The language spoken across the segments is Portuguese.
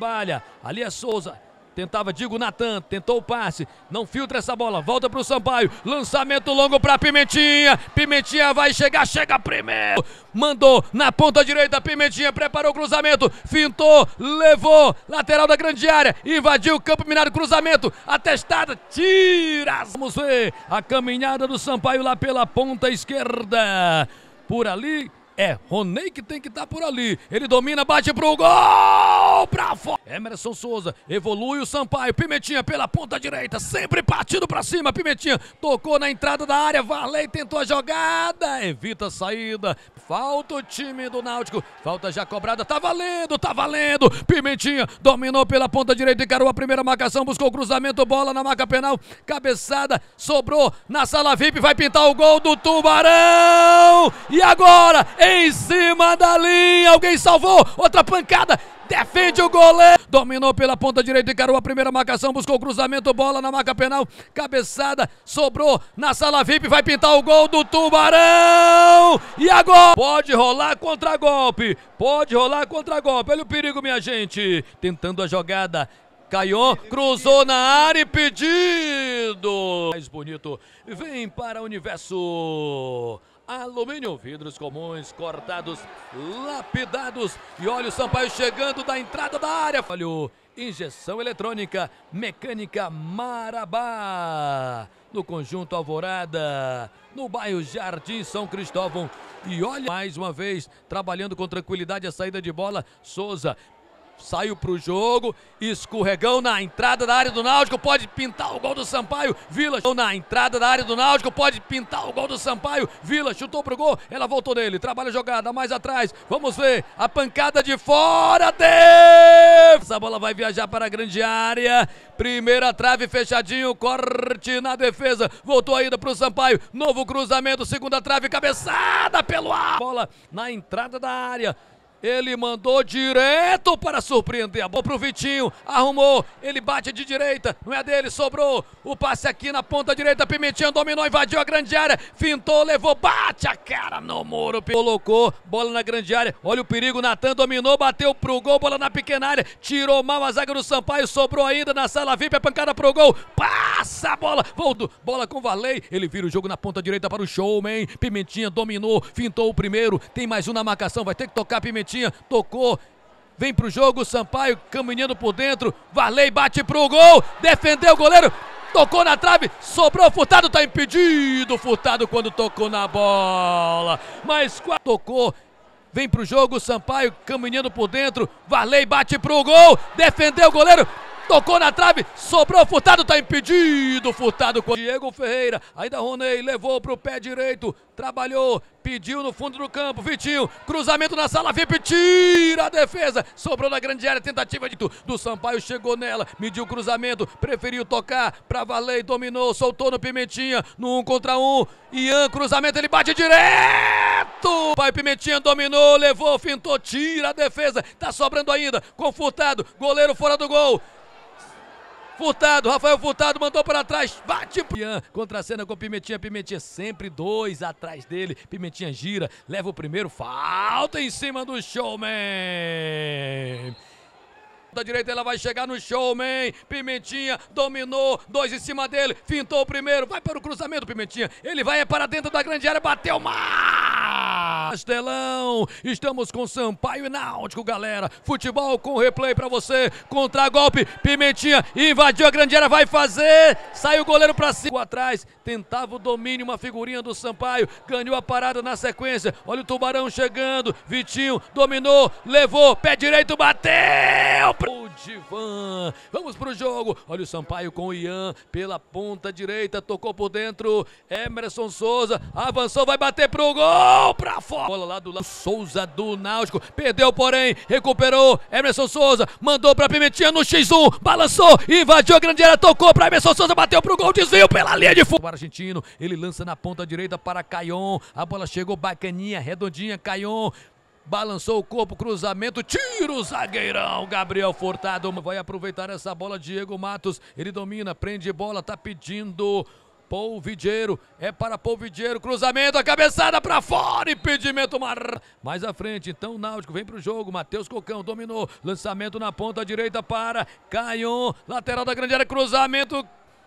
Trabalha. Ali é Souza. Tentava, digo, Natan, tentou o passe, não filtra essa bola, volta para o Sampaio, lançamento longo para Pimentinha, Pimentinha vai chegar, chega primeiro, mandou na ponta direita, Pimentinha preparou o cruzamento, fintou, levou, lateral da grande área, invadiu o campo minado, cruzamento, atestada, tira, vamos ver a caminhada do Sampaio lá pela ponta esquerda, por ali, é Roney que tem que estar tá por ali. Ele domina, bate pro gol! Pra fora! Emerson Souza evolui o Sampaio. Pimentinha pela ponta direita, sempre partindo pra cima. Pimentinha tocou na entrada da área. Valei tentou a jogada, evita a saída. Falta o time do Náutico. Falta já cobrada. Tá valendo, tá valendo. Pimentinha dominou pela ponta direita, encarou a primeira marcação, buscou o cruzamento, bola na marca penal, cabeçada, sobrou na sala VIP. Vai pintar o gol do Tubarão! E agora? em cima da linha, alguém salvou, outra pancada, defende o goleiro, dominou pela ponta direita, encarou a primeira marcação, buscou o cruzamento, bola na marca penal, cabeçada, sobrou na sala VIP, vai pintar o gol do Tubarão, e agora pode rolar contra-golpe, pode rolar contra-golpe, olha o perigo minha gente, tentando a jogada, Caiu, cruzou na área e pedido. Mais bonito. Vem para o universo alumínio, vidros comuns cortados, lapidados. E olha o Sampaio chegando da entrada da área. Falhou. Injeção eletrônica, mecânica Marabá, no conjunto Alvorada, no bairro Jardim São Cristóvão. E olha mais uma vez, trabalhando com tranquilidade a saída de bola, Souza Saiu pro jogo, escorregão na entrada da área do Náutico, pode pintar o gol do Sampaio. Vila na entrada da área do Náutico, pode pintar o gol do Sampaio. Vila chutou pro gol, ela voltou nele, trabalha a jogada mais atrás. Vamos ver a pancada de fora de Essa bola vai viajar para a grande área. Primeira trave fechadinho, corte na defesa. Voltou ainda pro Sampaio. Novo cruzamento, segunda trave, cabeçada pelo ar. Bola na entrada da área. Ele mandou direto para surpreender. A bola para o Vitinho. Arrumou. Ele bate de direita. Não é dele. Sobrou. O passe aqui na ponta direita. Pimentinha dominou. Invadiu a grande área. Fintou. Levou. Bate a cara no muro. Colocou. Bola na grande área. Olha o perigo. Natan dominou. Bateu para o gol. Bola na pequena área. Tirou mal a zaga do Sampaio. Sobrou ainda na sala VIP. A é pancada para o gol. Passa a bola. Volto. Bola com Valei. Ele vira o jogo na ponta direita para o showman. Pimentinha dominou. Fintou o primeiro. Tem mais um na marcação. Vai ter que tocar Pimentinha tinha tocou, vem pro jogo, Sampaio caminhando por dentro, Varley bate pro gol, defendeu o goleiro, tocou na trave, sobrou Furtado, tá impedido Furtado quando tocou na bola, mas tocou, vem pro jogo, Sampaio caminhando por dentro, Varley bate pro gol, defendeu o goleiro, tocou na trave, sobrou, Furtado tá impedido, Furtado com Diego Ferreira, ainda Ronei, levou pro pé direito, trabalhou, pediu no fundo do campo, Vitinho, cruzamento na sala VIP, tira a defesa, sobrou na grande área, tentativa de, do Sampaio, chegou nela, mediu o cruzamento, preferiu tocar pra Valei, dominou, soltou no Pimentinha, no um contra um, Ian, cruzamento, ele bate direto, Pai Pimentinha dominou, levou, fintou, tira a defesa, tá sobrando ainda, com furtado, goleiro fora do gol, Furtado, Rafael Furtado mandou para trás, bate. Pian contra a cena com Pimentinha, Pimentinha sempre dois atrás dele. Pimentinha gira, leva o primeiro, falta em cima do showman. Da direita ela vai chegar no showman. Pimentinha dominou, dois em cima dele, fintou o primeiro, vai para o cruzamento, Pimentinha. Ele vai é para dentro da grande área, bateu mais. Castelão. Estamos com Sampaio e Náutico, galera. Futebol com replay para você. Contra-golpe, Pimentinha invadiu a grande área, vai fazer. Saiu o goleiro para cima. Atrás, tentava o domínio, uma figurinha do Sampaio. Ganhou a parada na sequência. Olha o Tubarão chegando. Vitinho dominou, levou, pé direito, bateu. Divan. Vamos pro jogo. Olha o Sampaio com o Ian pela ponta direita. Tocou por dentro. Emerson Souza avançou, vai bater pro gol. Pra fora. Bola lá do lado. Souza do Náutico. Perdeu, porém, recuperou. Emerson Souza mandou pra Pimentinha no X1. Balançou, invadiu a grande área, tocou pra Emerson Souza. Bateu pro gol, desvio pela linha de fundo. O argentino, ele lança na ponta direita para Caion. A bola chegou bacaninha, redondinha. Caion balançou o corpo, cruzamento, tiro, zagueirão, Gabriel Furtado vai aproveitar essa bola, Diego Matos, ele domina, prende bola, tá pedindo... Polvideiro, é para Polvideiro, cruzamento, a cabeçada para fora, impedimento mar... mais à frente, então Náutico vem para o jogo, Matheus Cocão dominou, lançamento na ponta direita para Caion, lateral da grande área, cruzamento,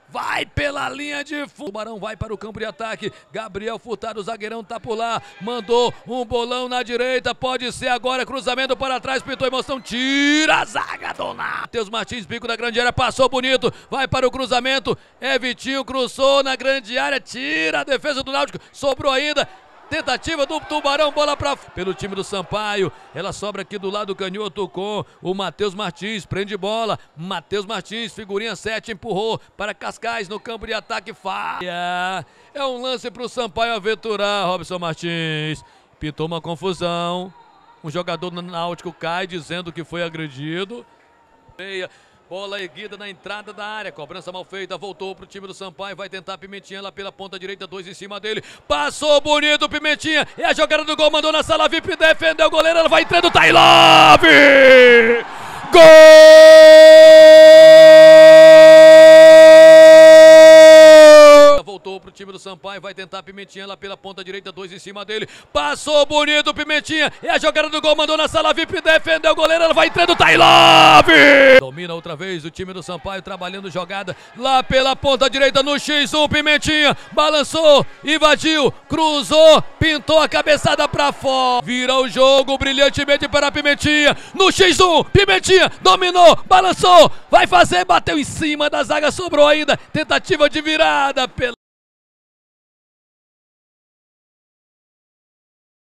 Vai pela linha de fundo. Tubarão vai para o campo de ataque. Gabriel Furtado, o zagueirão tá por lá. Mandou um bolão na direita. Pode ser agora. Cruzamento para trás. Pintou emoção. Tira a zaga, Donato. Matheus Martins, bico da grande área. Passou bonito. Vai para o cruzamento. É Vitinho. Cruzou na grande área. Tira a defesa do Náutico. Sobrou ainda tentativa do Tubarão, bola para pelo time do Sampaio. Ela sobra aqui do lado canhoto com o Matheus Martins, prende bola. Matheus Martins, figurinha 7, empurrou para Cascais no campo de ataque, falha. É um lance para o Sampaio aventurar, Robson Martins. Pintou uma confusão. Um jogador do Náutico cai dizendo que foi agredido. Meia. Bola erguida na entrada da área. Cobrança mal feita. Voltou pro time do Sampaio. Vai tentar Pimentinha lá pela ponta direita. Dois em cima dele. Passou bonito Pimentinha. E a jogada do gol mandou na sala VIP. Defendeu o goleiro. Ela vai entrando. Tailove! Gol! pro time do Sampaio, vai tentar Pimentinha lá pela ponta direita, dois em cima dele. Passou bonito Pimentinha, e a jogada do gol mandou na sala VIP, defendeu o goleiro, ela vai entrando, Tailove! Tá Domina outra vez o time do Sampaio trabalhando jogada lá pela ponta direita no X1, Pimentinha balançou, invadiu, cruzou, pintou a cabeçada pra fora. Vira o jogo brilhantemente para Pimentinha. No X1, Pimentinha dominou, balançou, vai fazer, bateu em cima da zaga, sobrou ainda. Tentativa de virada pela